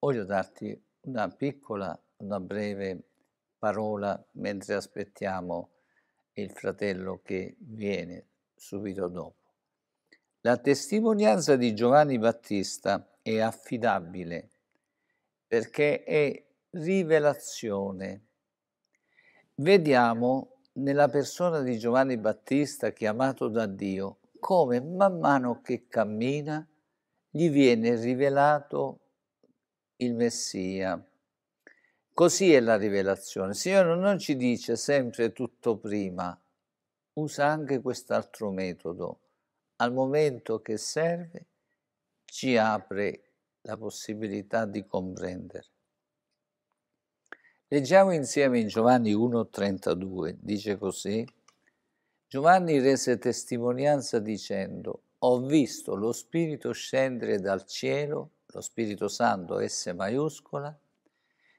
voglio darti una piccola, una breve parola mentre aspettiamo il fratello che viene subito dopo. La testimonianza di Giovanni Battista è affidabile perché è rivelazione. Vediamo nella persona di Giovanni Battista chiamato da Dio come man mano che cammina gli viene rivelato il Messia. Così è la rivelazione. Il Signore non ci dice sempre tutto prima, usa anche quest'altro metodo. Al momento che serve, ci apre la possibilità di comprendere. Leggiamo insieme in Giovanni 1,32, dice così, Giovanni rese testimonianza dicendo, ho visto lo Spirito scendere dal cielo lo Spirito Santo S maiuscola,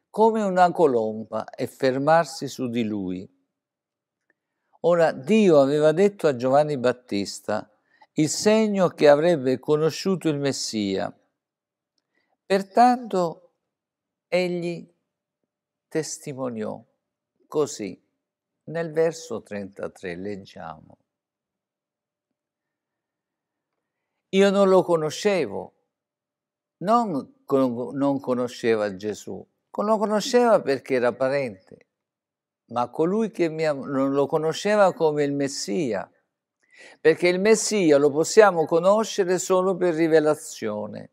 come una colomba e fermarsi su di lui. Ora Dio aveva detto a Giovanni Battista il segno che avrebbe conosciuto il Messia. Pertanto egli testimoniò così. Nel verso 33 leggiamo. Io non lo conoscevo, non, non conosceva Gesù, lo conosceva perché era parente, ma colui che mi non lo conosceva come il Messia, perché il Messia lo possiamo conoscere solo per rivelazione.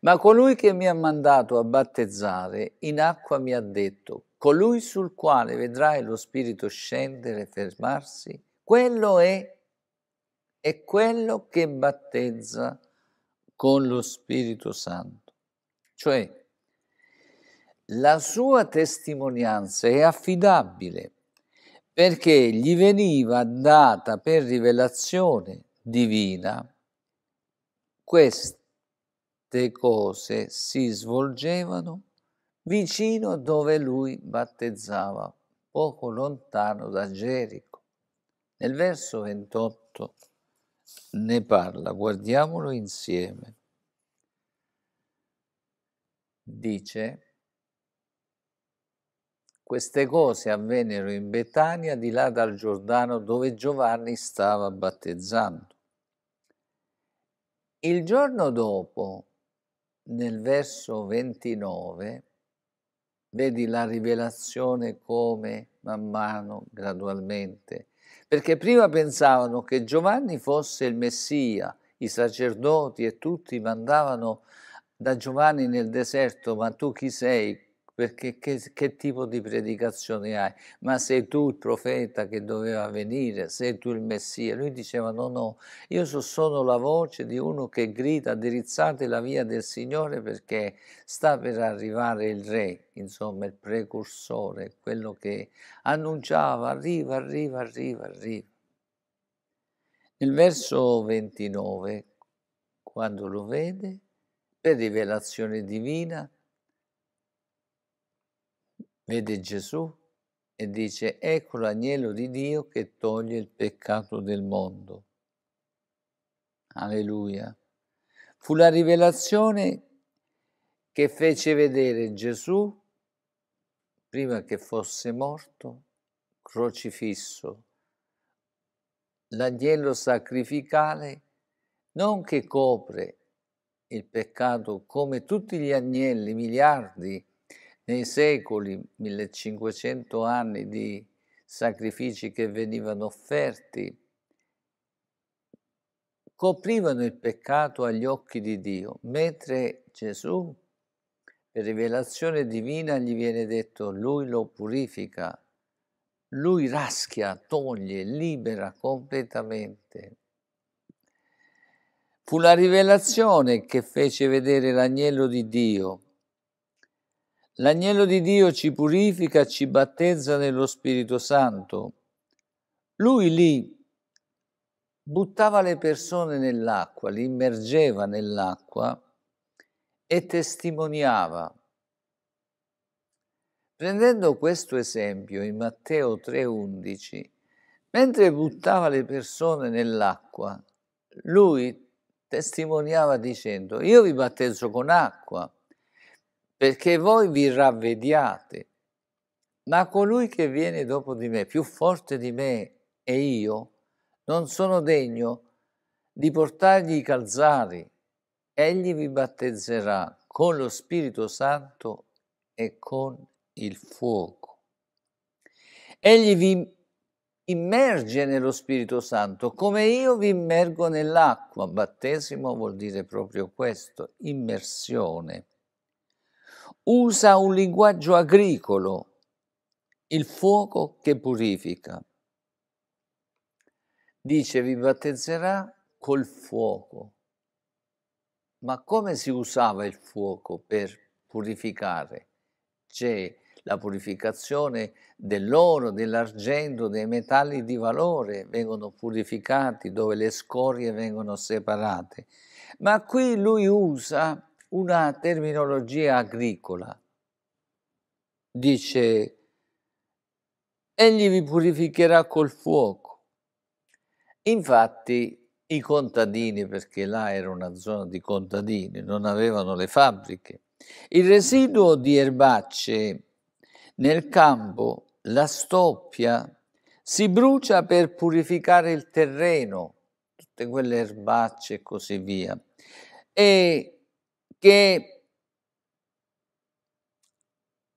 Ma colui che mi ha mandato a battezzare in acqua mi ha detto, colui sul quale vedrai lo Spirito scendere e fermarsi, quello è, è quello che battezza con lo Spirito Santo. Cioè, la sua testimonianza è affidabile perché gli veniva data per rivelazione divina queste cose si svolgevano vicino dove lui battezzava, poco lontano da Gerico. Nel verso 28 ne parla, guardiamolo insieme. Dice, queste cose avvennero in Betania, di là dal Giordano, dove Giovanni stava battezzando. Il giorno dopo, nel verso 29, vedi la rivelazione come man mano, gradualmente, perché prima pensavano che Giovanni fosse il Messia, i sacerdoti e tutti mandavano da Giovanni nel deserto, ma tu chi sei? perché che, che, tipo di predicazione hai? Ma sei tu il profeta che doveva venire, sei tu il Messia. Lui diceva no, no, io sono la voce di uno che grida dirizzate la via del Signore perché sta per arrivare il Re, insomma il precursore, quello che annunciava arriva, arriva, arriva, arriva. Il verso 29, quando lo vede, per rivelazione divina, vede Gesù e dice ecco l'agnello di Dio che toglie il peccato del mondo. Alleluia. Fu la rivelazione che fece vedere Gesù, prima che fosse morto, crocifisso, l'agnello sacrificale non che copre il peccato come tutti gli agnelli, miliardi, nei secoli, 1500 anni di sacrifici che venivano offerti, coprivano il peccato agli occhi di Dio, mentre Gesù, per rivelazione divina, gli viene detto, lui lo purifica, lui raschia, toglie, libera completamente. Fu la rivelazione che fece vedere l'agnello di Dio L'agnello di Dio ci purifica, ci battezza nello Spirito Santo. Lui lì buttava le persone nell'acqua, li immergeva nell'acqua e testimoniava. Prendendo questo esempio in Matteo 3:11, mentre buttava le persone nell'acqua, lui testimoniava dicendo, io vi battezzo con acqua, perché voi vi ravvediate, ma colui che viene dopo di me, più forte di me e io, non sono degno di portargli i calzari. Egli vi battezzerà con lo Spirito Santo e con il fuoco. Egli vi immerge nello Spirito Santo, come io vi immergo nell'acqua. Battesimo vuol dire proprio questo, immersione usa un linguaggio agricolo, il fuoco che purifica. Dice vi battezzerà col fuoco. Ma come si usava il fuoco per purificare? C'è la purificazione dell'oro, dell'argento, dei metalli di valore vengono purificati, dove le scorie vengono separate. Ma qui lui usa una terminologia agricola. Dice, egli vi purificherà col fuoco. Infatti i contadini, perché là era una zona di contadini, non avevano le fabbriche, il residuo di erbacce nel campo, la stoppia, si brucia per purificare il terreno, tutte quelle erbacce e così via. E che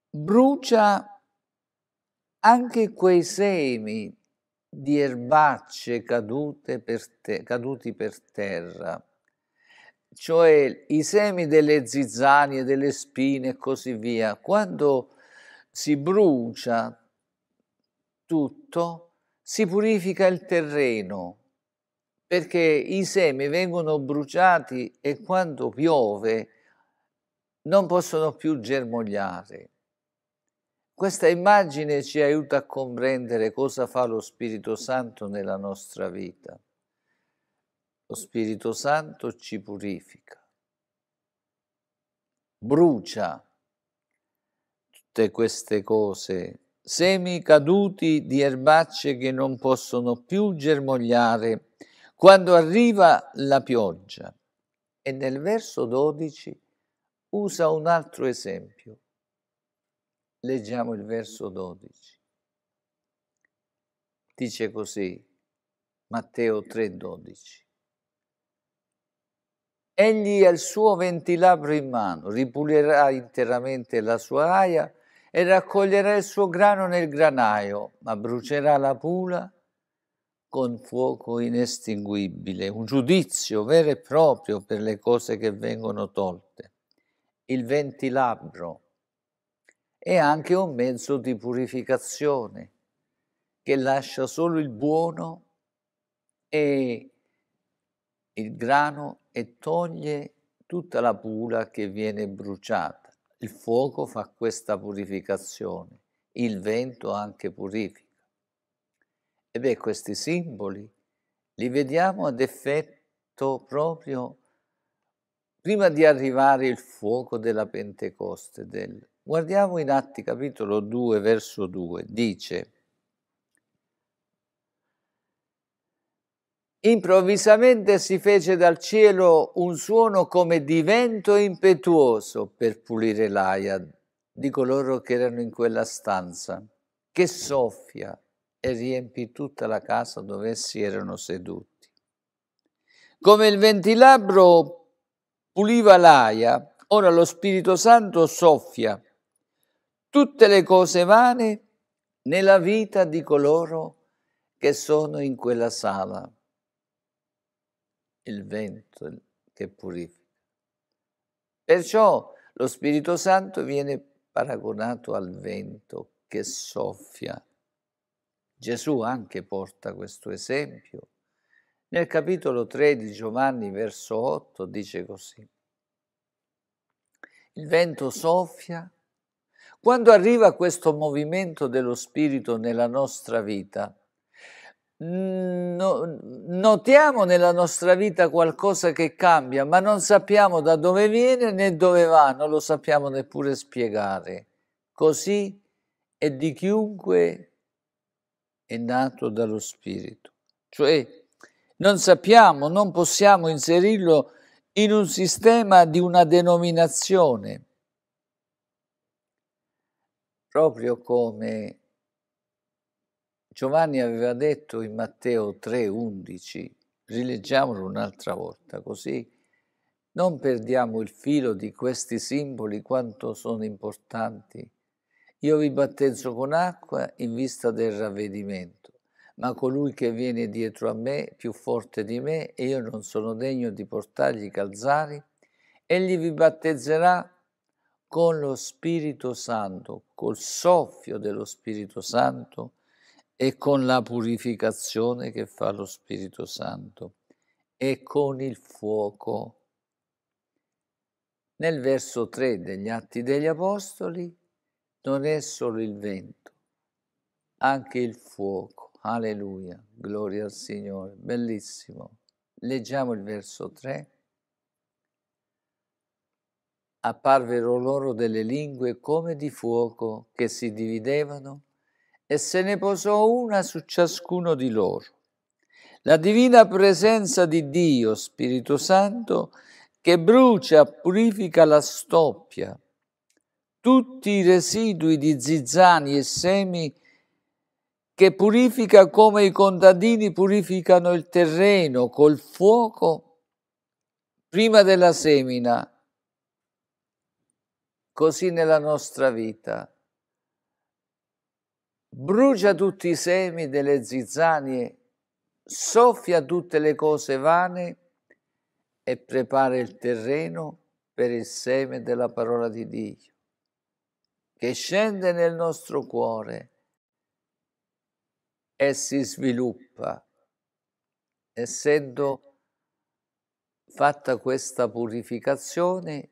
brucia anche quei semi di erbacce cadute per te, caduti per terra, cioè i semi delle zizzanie, delle spine e così via. Quando si brucia tutto, si purifica il terreno, perché i semi vengono bruciati e quando piove non possono più germogliare. Questa immagine ci aiuta a comprendere cosa fa lo Spirito Santo nella nostra vita. Lo Spirito Santo ci purifica, brucia tutte queste cose, semi caduti di erbacce che non possono più germogliare quando arriva la pioggia. E nel verso 12 usa un altro esempio. Leggiamo il verso 12. Dice così Matteo 3:12. Egli ha il suo ventilabro in mano, ripulirà interamente la sua aia e raccoglierà il suo grano nel granaio, ma brucerà la pula con fuoco inestinguibile, un giudizio vero e proprio per le cose che vengono tolte il ventilabro, è anche un mezzo di purificazione che lascia solo il buono e il grano e toglie tutta la pura che viene bruciata. Il fuoco fa questa purificazione, il vento anche purifica. E beh, questi simboli li vediamo ad effetto proprio prima di arrivare il fuoco della Pentecoste. Del... Guardiamo in Atti capitolo 2, verso 2, dice, improvvisamente si fece dal cielo un suono come di vento impetuoso per pulire l'aia di coloro che erano in quella stanza, che soffia e riempì tutta la casa dove essi erano seduti. Come il ventilabro puliva l'aia, ora lo Spirito Santo soffia tutte le cose vane nella vita di coloro che sono in quella sala. Il vento che purifica. Perciò lo Spirito Santo viene paragonato al vento che soffia. Gesù anche porta questo esempio nel capitolo 3 di Giovanni, verso 8, dice così. Il vento soffia. Quando arriva questo movimento dello Spirito nella nostra vita, no, notiamo nella nostra vita qualcosa che cambia, ma non sappiamo da dove viene né dove va, non lo sappiamo neppure spiegare. Così è di chiunque è nato dallo Spirito. Cioè, non sappiamo, non possiamo inserirlo in un sistema di una denominazione, proprio come Giovanni aveva detto in Matteo 3:11, rileggiamolo un'altra volta così non perdiamo il filo di questi simboli quanto sono importanti. Io vi battezzo con acqua in vista del ravvedimento, ma colui che viene dietro a me più forte di me e io non sono degno di portargli i calzari, egli vi battezzerà con lo Spirito Santo, col soffio dello Spirito Santo e con la purificazione che fa lo Spirito Santo e con il fuoco. Nel verso 3 degli Atti degli Apostoli non è solo il vento, anche il fuoco Alleluia, gloria al Signore, bellissimo. Leggiamo il verso 3. Apparvero loro delle lingue come di fuoco che si dividevano e se ne posò una su ciascuno di loro. La divina presenza di Dio, Spirito Santo, che brucia, purifica la stoppia. Tutti i residui di zizzani e semi che purifica come i contadini purificano il terreno col fuoco prima della semina, così nella nostra vita. Brucia tutti i semi delle zizzanie, soffia tutte le cose vane e prepara il terreno per il seme della parola di Dio, che scende nel nostro cuore e si sviluppa. Essendo fatta questa purificazione,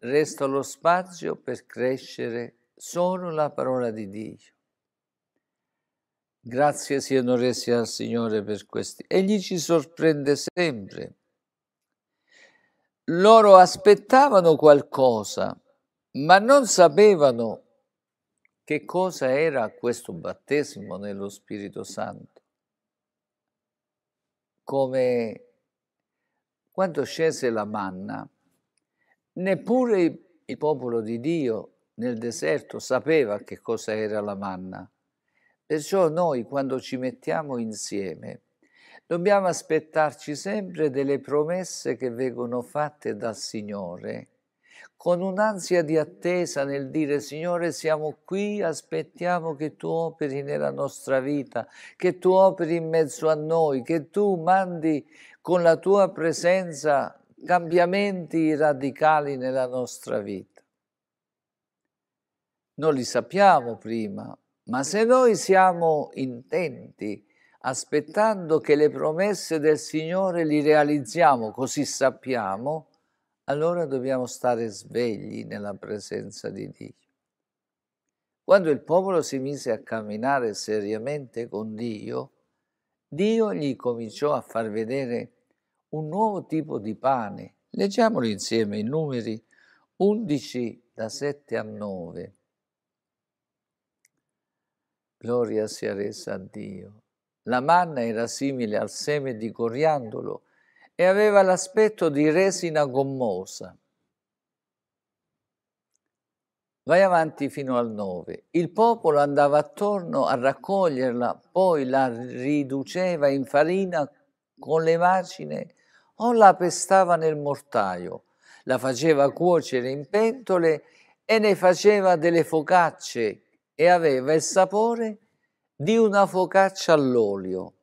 resta lo spazio per crescere solo la parola di Dio. Grazie siano resi al Signore per questi. Egli ci sorprende sempre. Loro aspettavano qualcosa, ma non sapevano che cosa era questo battesimo nello Spirito Santo? Come quando scese la manna, neppure il popolo di Dio nel deserto sapeva che cosa era la manna. Perciò noi quando ci mettiamo insieme dobbiamo aspettarci sempre delle promesse che vengono fatte dal Signore con un'ansia di attesa nel dire Signore siamo qui, aspettiamo che tu operi nella nostra vita, che tu operi in mezzo a noi, che tu mandi con la tua presenza cambiamenti radicali nella nostra vita. Non li sappiamo prima, ma se noi siamo intenti, aspettando che le promesse del Signore li realizziamo, così sappiamo, allora dobbiamo stare svegli nella presenza di Dio. Quando il popolo si mise a camminare seriamente con Dio, Dio gli cominciò a far vedere un nuovo tipo di pane. Leggiamolo insieme in numeri 11 da 7 a 9. Gloria sia resa a Dio. La manna era simile al seme di coriandolo e aveva l'aspetto di resina gommosa. Vai avanti fino al 9. Il popolo andava attorno a raccoglierla, poi la riduceva in farina con le macine o la pestava nel mortaio, la faceva cuocere in pentole e ne faceva delle focacce e aveva il sapore di una focaccia all'olio.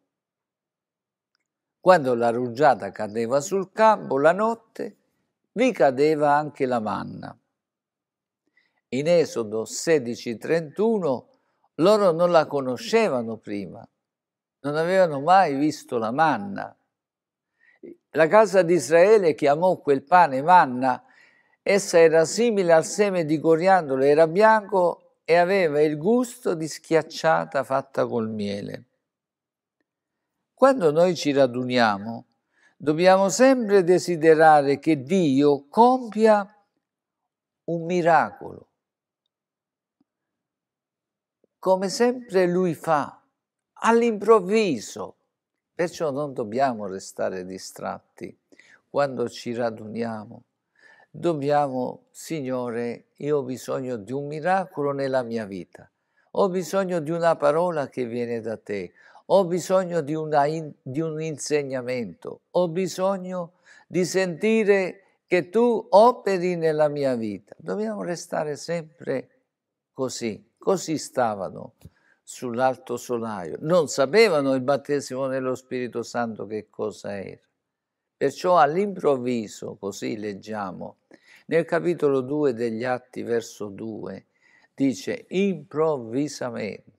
Quando la rugiada cadeva sul campo la notte, vi cadeva anche la manna. In Esodo 16:31 loro non la conoscevano prima, non avevano mai visto la manna. La casa di Israele chiamò quel pane manna, essa era simile al seme di coriandolo, era bianco e aveva il gusto di schiacciata fatta col miele. Quando noi ci raduniamo, dobbiamo sempre desiderare che Dio compia un miracolo, come sempre Lui fa, all'improvviso. Perciò non dobbiamo restare distratti quando ci raduniamo. Dobbiamo, Signore, io ho bisogno di un miracolo nella mia vita, ho bisogno di una parola che viene da te, ho bisogno di, in, di, un insegnamento, ho bisogno di sentire che tu operi nella mia vita. Dobbiamo restare sempre così, così stavano sull'alto solaio. Non sapevano il battesimo nello Spirito Santo che cosa era. Perciò all'improvviso, così leggiamo, nel capitolo 2 degli Atti, verso 2, dice improvvisamente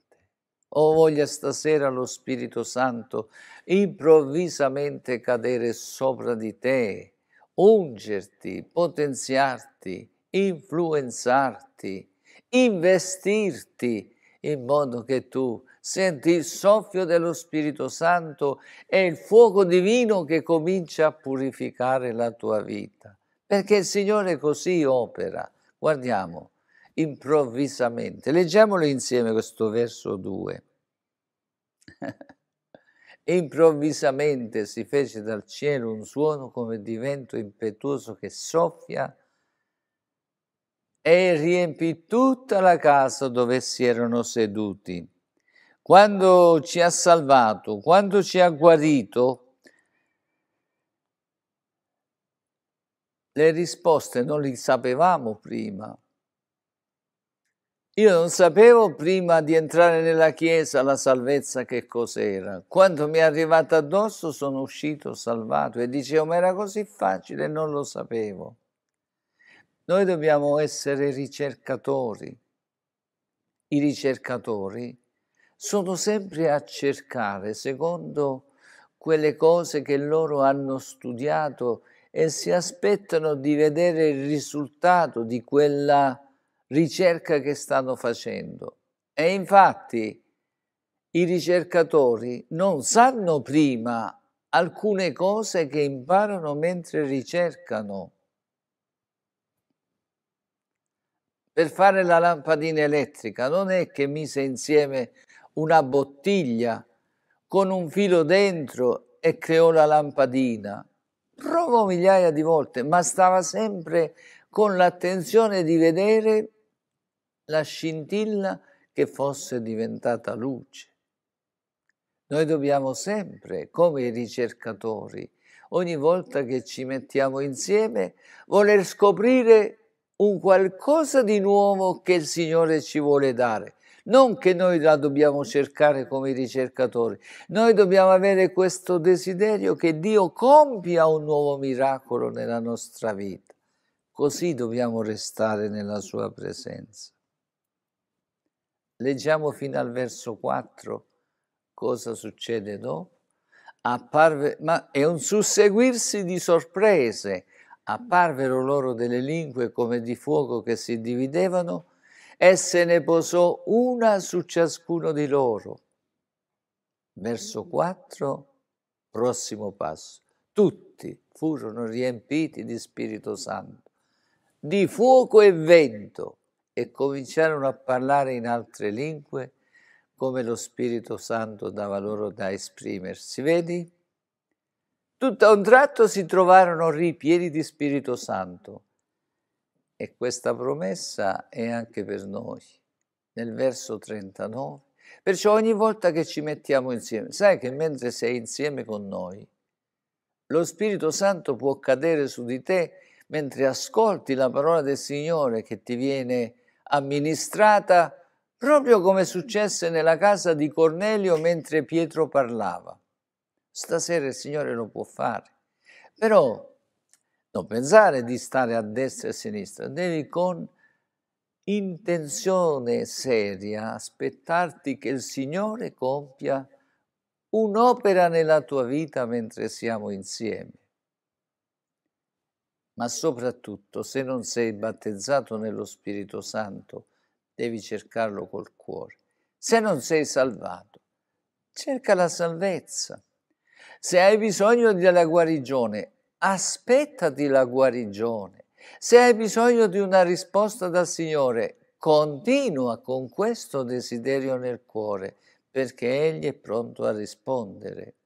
o voglia stasera lo Spirito Santo improvvisamente cadere sopra di te, ungerti, potenziarti, influenzarti, investirti in modo che tu senti il soffio dello Spirito Santo e il fuoco divino che comincia a purificare la tua vita. Perché il Signore così opera. Guardiamo improvvisamente. Leggiamolo insieme questo verso 2. improvvisamente si fece dal cielo un suono come di vento impetuoso che soffia e riempì tutta la casa dove si erano seduti. Quando ci ha salvato, quando ci ha guarito, le risposte non le sapevamo prima. Io non sapevo prima di entrare nella Chiesa la salvezza che cos'era. Quando mi è arrivata addosso sono uscito salvato e dicevo ma era così facile non lo sapevo. Noi dobbiamo essere ricercatori. I ricercatori sono sempre a cercare secondo quelle cose che loro hanno studiato e si aspettano di vedere il risultato di quella ricerca che stanno facendo. E infatti i ricercatori non sanno prima alcune cose che imparano mentre ricercano. Per fare la lampadina elettrica non è che mise insieme una bottiglia con un filo dentro e creò la lampadina. Provò migliaia di volte, ma stava sempre con l'attenzione di vedere la scintilla che fosse diventata luce. Noi dobbiamo sempre, come i ricercatori, ogni volta che ci mettiamo insieme, voler scoprire un qualcosa di nuovo che il Signore ci vuole dare. Non che noi la dobbiamo cercare come ricercatori, noi dobbiamo avere questo desiderio che Dio compia un nuovo miracolo nella nostra vita. Così dobbiamo restare nella sua presenza. Leggiamo fino al verso 4 cosa succede dopo. Apparve, ma è un susseguirsi di sorprese. Apparvero loro delle lingue come di fuoco che si dividevano e se ne posò una su ciascuno di loro. Verso 4, mm. prossimo passo. Tutti furono riempiti di Spirito Santo, di fuoco e vento e cominciarono a parlare in altre lingue come lo Spirito Santo dava loro da esprimersi. Vedi? Tutto a un tratto si trovarono ripieni di Spirito Santo e questa promessa è anche per noi, nel verso 39. Perciò ogni volta che ci mettiamo insieme, sai che mentre sei insieme con noi, lo Spirito Santo può cadere su di te mentre ascolti la parola del Signore che ti viene amministrata proprio come successe nella casa di Cornelio mentre Pietro parlava. Stasera il Signore lo può fare, però non pensare di stare a destra e a sinistra, devi con intenzione seria aspettarti che il Signore compia un'opera nella tua vita mentre siamo insieme ma soprattutto se non sei battezzato nello Spirito Santo, devi cercarlo col cuore. Se non sei salvato, cerca la salvezza. Se hai bisogno della guarigione, aspettati la guarigione. Se hai bisogno di una risposta dal Signore, continua con questo desiderio nel cuore, perché Egli è pronto a rispondere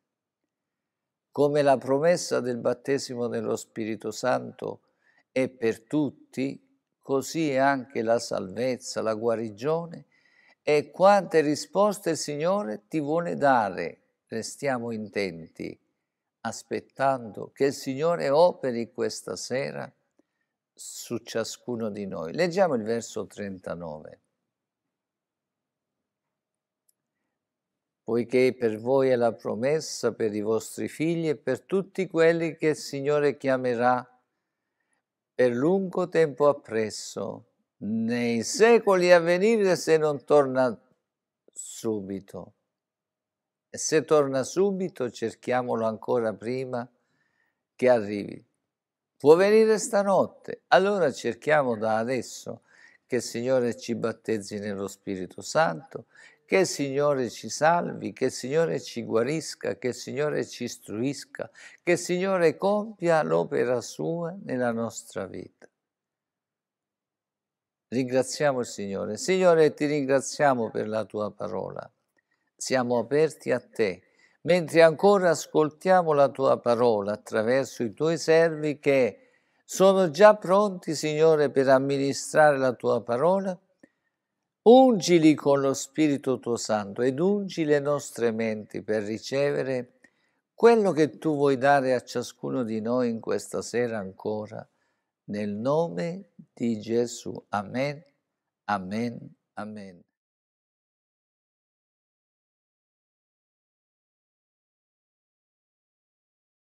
come la promessa del battesimo nello Spirito Santo è per tutti, così è anche la salvezza, la guarigione e quante risposte il Signore ti vuole dare. Restiamo intenti, aspettando che il Signore operi questa sera su ciascuno di noi. Leggiamo il verso 39. poiché per voi è la promessa, per i vostri figli e per tutti quelli che il Signore chiamerà per lungo tempo appresso, nei secoli a venire se non torna subito. E se torna subito cerchiamolo ancora prima che arrivi. Può venire stanotte, allora cerchiamo da adesso che il Signore ci battezzi nello Spirito Santo, che il Signore ci salvi, che il Signore ci guarisca, che il Signore ci istruisca, che il Signore compia l'opera sua nella nostra vita. Ringraziamo il Signore. Signore, ti ringraziamo per la tua parola. Siamo aperti a te, mentre ancora ascoltiamo la tua parola attraverso i tuoi servi che sono già pronti, Signore, per amministrare la tua parola Ungili con lo Spirito tuo Santo ed ungi le nostre menti per ricevere quello che tu vuoi dare a ciascuno di noi in questa sera ancora, nel nome di Gesù. Amen, amen, amen.